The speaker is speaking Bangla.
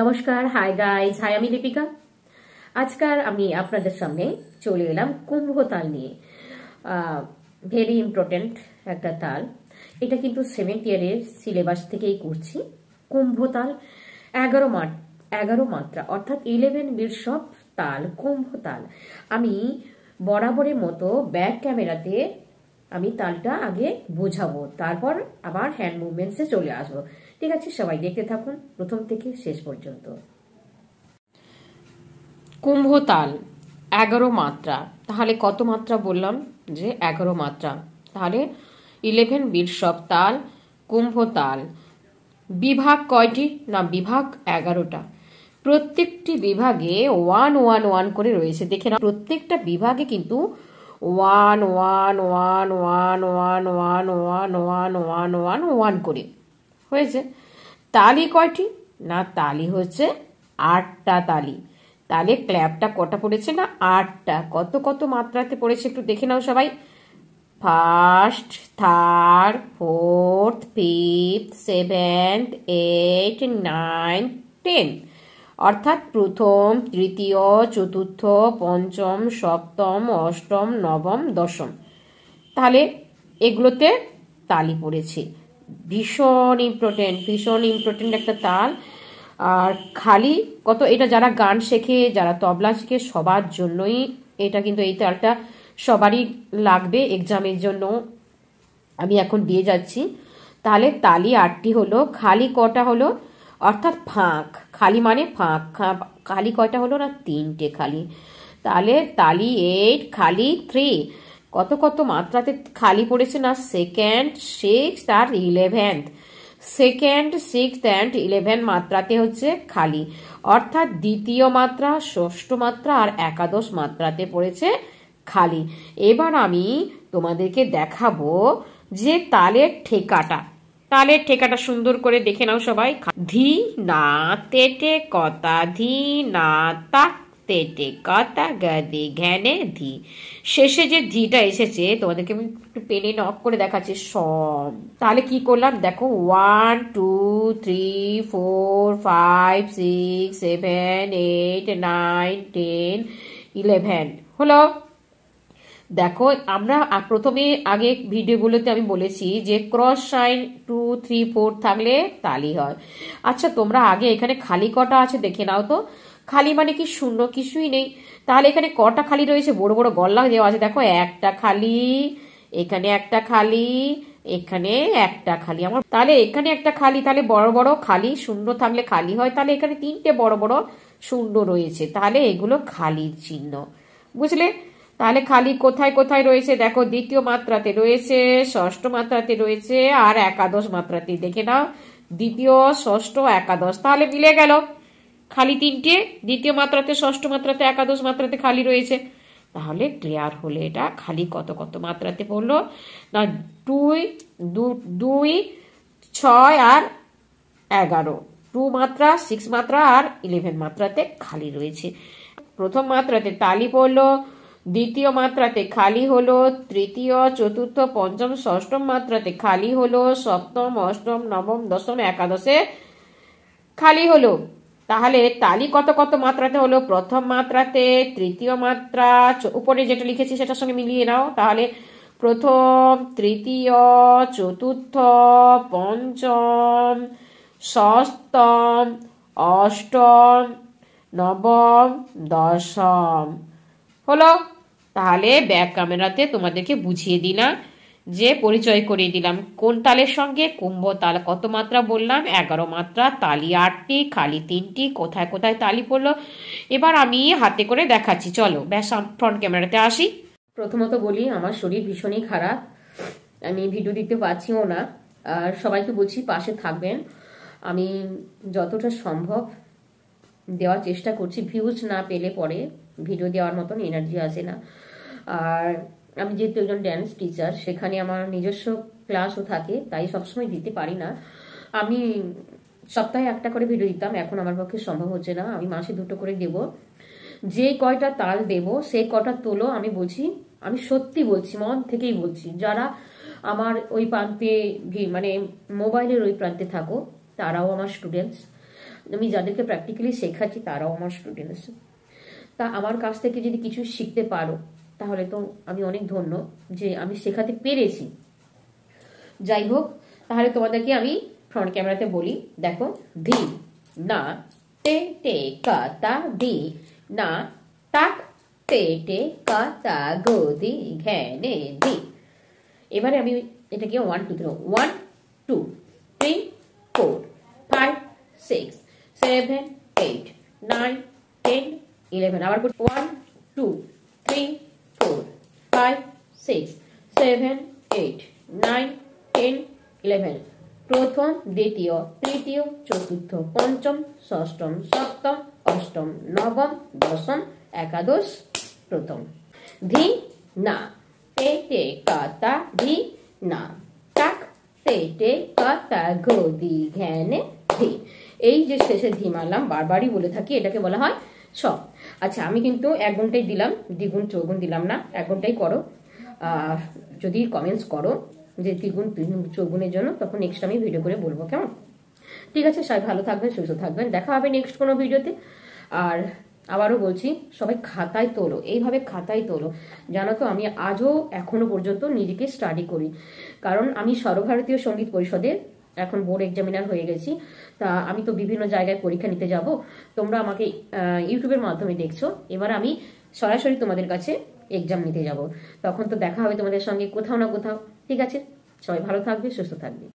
নমস্কার হাই গাইজ হাই আমি দীপিকা আজকাল আমি আপনাদের সামনে চলে এলাম কুম্ভ তাল নিয়ে ভেরি ইম্পর্টেন্ট একটা তাল এটা কিন্তু সেভেন্থ ইয়ারের সিলেবাস থেকেই করছি কুম্ভ তাল এগারো মাঠ এগারো মাত্রা অর্থাৎ ইলেভেন বিশপ তাল কুম্ভ তাল আমি বরাবরের মতো ব্যাক ক্যামেরাতে আমি তালটা আগে বোঝাবো তারপর আবার হ্যান্ড মুভমেন্টসে চলে আসবো ঠিক আছে সবাই দেখতে থাকুন প্রথম থেকে শেষ পর্যন্ত কুম্ভ তাল এগারো মাত্রা তাহলে কত মাত্রা বললাম যে এগারো মাত্রা তাহলে ইলেভেন বিট তাল কুম্ভ তাল বিভাগ কয়টি না বিভাগ এগারোটা প্রত্যেকটি বিভাগে ওয়ান ওয়ান ওয়ান করে রয়েছে দেখে না প্রত্যেকটা বিভাগে কিন্তু one one one one one one one one one one one করে হয়েছে তালি কয়টি না তালি হচ্ছে আটটা তালি তালে ক্ল্যাপটা কটা পড়েছে না আটটা কত কত মাত্রাতে পড়েছে একটু দেখে নাও সবাই first third fourth fifth seventh eight nine ten অর্থাৎ প্রথম তৃতীয় চতুর্থ পঞ্চম সপ্তম অষ্টম নবম দশম তাহলে এগুলোতে তালি পড়েছে ভীষণ ইম্পর্টেন্ট ভীষণ ইম্পর্টেন্ট একটা তাল আর খালি কত এটা যারা গান শেখে যারা তবলা শেখে সবার জন্যই এটা কিন্তু এই তালটা সবারই লাগবে এক্সামের জন্য আমি এখন দিয়ে যাচ্ছি তাহলে তালি আটটি হলো খালি কটা হলো অর্থাৎ ফাঁক খালি মানে ফাঁক খালি কয়টা হলো না তিনটে খালি তাহলে তালি এইট খালি থ্রি কত কত মাত্রাতে খালি পড়েছে না সেকেন্ড সিক্স আর eleventh second six and eleven মাত্রাতে হচ্ছে খালি অর্থাৎ দ্বিতীয় মাত্রা ষষ্ঠ মাত্রা আর একাদশ মাত্রাতে পড়েছে খালি এবার আমি তোমাদেরকে দেখাবো যে তালের ঠেকাটা তাহলে ঠেকাটা সুন্দর করে দেখে নাও সবাই ধি না তেটে কতা ধি না তা তেটে কতা গাদি ঘ্যানে ধি শেষে যে ধিটা এসেছে তোমাদেরকে আমি একটু পেনে নক করে দেখাচ্ছি সব তাহলে কি করলাম দেখো one two three four five six seven eight nine ten eleven হলো দেখো আমরা প্রথমে আগে ভিডিওগুলোতে আমি বলেছি যে cross sign two three four থাকলে তালি হয় আচ্ছা তোমরা আগে এখানে খালি কটা আছে দেখে নাও তো খালি মানে কি শূন্য কিছুই নেই তাহলে এখানে কটা খালি রয়েছে বড় বড় গল্লা দেওয়া আছে দেখো একটা খালি এখানে একটা খালি এখানে একটা খালি আমার তাহলে এখানে একটা খালি তাহলে বড় বড় খালি শূন্য থাকলে খালি হয় তাহলে এখানে তিনটে বড় বড় শূন্য রয়েছে তাহলে এগুলো খালির চিহ্ন বুঝলে তাহলে খালি কোথায় কোথায় রয়েছে দেখো দ্বিতীয় মাত্রাতে রয়েছে ষষ্ঠ মাত্রাতে রয়েছে আর একাদশ মাত্রাতে দেখে নাও দ্বিতীয় ষষ্ঠ একাদশ তাহলে মিলে গেল খালি তিনটে দ্বিতীয় মাত্রাতে ষষ্ঠ মাত্রাতে একাদশ মাত্রাতে খালি রয়েছে তাহলে ক্লিয়ার হলে এটা খালি কত কত মাত্রাতে পড়লো না দুই দুই ছয় আর এগারো টু মাত্রা সিক্স মাত্রা আর ইলেভেন মাত্রাতে খালি রয়েছে প্রথম মাত্রাতে তালি পড়লো দ্বিতীয় মাত্রাতে খালি হলো তৃতীয় চতুর্থ পঞ্চম ষষ্ঠম মাত্রাতে খালি হলো সপ্তম অষ্টম নবম দশম একাদশে খালি হলো তাহলে তালি কত কত মাত্রাতে হলো প্রথম মাত্রাতে তৃতীয় মাত্রা উপরে যেটা লিখেছি সেটার সঙ্গে মিলিয়ে নাও তাহলে প্রথম তৃতীয় চতুর্থ পঞ্চম ষষ্ঠম অষ্টম নবম দশম হলো তাহলে ব্যাক ক্যামেরাতে তোমাদেরকে বুঝিয়ে দিলাম যে পরিচয় করিয়ে দিলাম কোন তালের সঙ্গে কুম্ভ তাল কত মাত্রা বললাম এগারো মাত্রা তালি আটটি খালি তিনটি কোথায় কোথায় তালি পড়লো এবার আমি হাতে করে দেখাচ্ছি চলো ব্যাস ফ্রন্ট ক্যামেরাতে আসি প্রথমত বলি আমার শরীর ভীষণই খারাপ আমি ভিডিও দিতে পারছিও না আর সবাইকে বলছি পাশে থাকবেন আমি যতটা সম্ভব দেওয়ার চেষ্টা করছি ভিউজ না পেলে পরে ভিডিও দেওয়ার মতন এনার্জি আসে না আর আমি যেহেতু একজন ড্যান্স টিচার সেখানে আমার নিজস্ব ক্লাসও থাকে তাই সবসময় দিতে পারি না আমি সপ্তাহে একটা করে ভিডিও দিতাম এখন আমার পক্ষে সম্ভব হচ্ছে না আমি মাসে দুটো করে দেব যে কয়টা তাল দেব সেই কটা তোলো আমি বলছি আমি সত্যি বলছি মন থেকেই বলছি যারা আমার ওই প্রান্তে মানে মোবাইলের ওই প্রান্তে থাকো তারাও আমার স্টুডেন্টস আমি যাদেরকে প্র্যাকটিক্যালি শেখাচ্ছি তারাও আমার স্টুডেন্টস তা আমার কাছ থেকে যদি কিছু শিখতে পারো তাহলে তো আমি অনেক ধন্য যে আমি শেখাতে পেরেছি যাই হোক তাহলে তোমাদেরকে আমি ফ্রন্ট ক্যামেরাতে বলি দেখো ধি না তে তে কা তা দি না তাক তে তে কা তা গো দি ঘ্যানে দি এবারে আমি এটাকে ওয়ান টু ধরো one two three four five six seven eight nine ten eleven আবার one two six seven eight nine ten eleven প্রথম দ্বিতীয় তৃতীয় চতুর্থ পঞ্চম ষষ্ঠম সপ্তম অষ্টম নবম দশম একাদশ প্রথম ধি না তে তে ধি না টাক তে তে কাতা ঘ্যানে ধি এই যে শেষে ধি মারলাম বারবারই বলে থাকি এটাকে বলা হয় স আচ্ছা আমি কিন্তু এক ঘন্টাই দিলাম দ্বিগুণ চৌগুণ দিলাম না এক ঘন্টাই করো যদি কমেন্টস করো যে দ্বিগুণ চৌগুণের জন্য তখন নেক্সট আমি ভিডিও করে বলবো কেমন ঠিক আছে সবাই ভালো থাকবেন সুস্থ থাকবেন দেখা হবে নেক্সট কোনো ভিডিওতে আর আবারও বলছি সবাই খাতায় তোলো এইভাবে খাতায় তোলো জানো তো আমি আজও এখনো পর্যন্ত নিজেকে স্টাডি করি কারণ আমি সর্বভারতীয় সঙ্গীত পরিষদের এখন বোর্ড এক্সামিনার হয়ে গেছি তা আমি তো বিভিন্ন জায়গায় পরীক্ষা নিতে যাব তোমরা আমাকে ইউটিউবের মাধ্যমে দেখছো এবার আমি সরাসরি তোমাদের কাছে এক্সাম নিতে যাব তখন তো দেখা হবে তোমাদের সঙ্গে কোথাও না কোথাও ঠিক আছে সবাই ভালো থাকবে সুস্থ থাকবে